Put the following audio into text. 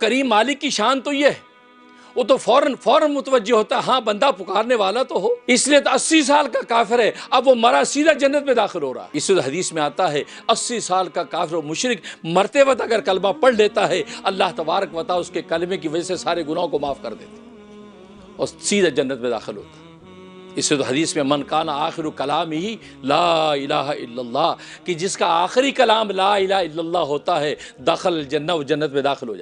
करीम मालिक की शान तो ये है वो तो फौरन फौरन मुतवजह होता है हाँ बंदा पुकारने वाला तो हो इसलिए तो अस्सी साल का काफिर है अब वो मरा सीधा जन्नत में दाखिल हो रहा है इस हदीस में आता है अस्सी साल का काफिर और मुशरक मरते वक्त अगर कलमा पढ़ लेता है अल्लाह तबारक वता उसके कलमे की वजह से सारे गुनाहों को माफ़ कर देते और सीधा जन्नत में दाखिल होता इस तो हदीस में मन काना आखिर कलाम ही ला कि जिसका आखिरी कलाम ला इला होता है दाखिल जन्नत जन्नत में दाखिल हो जाए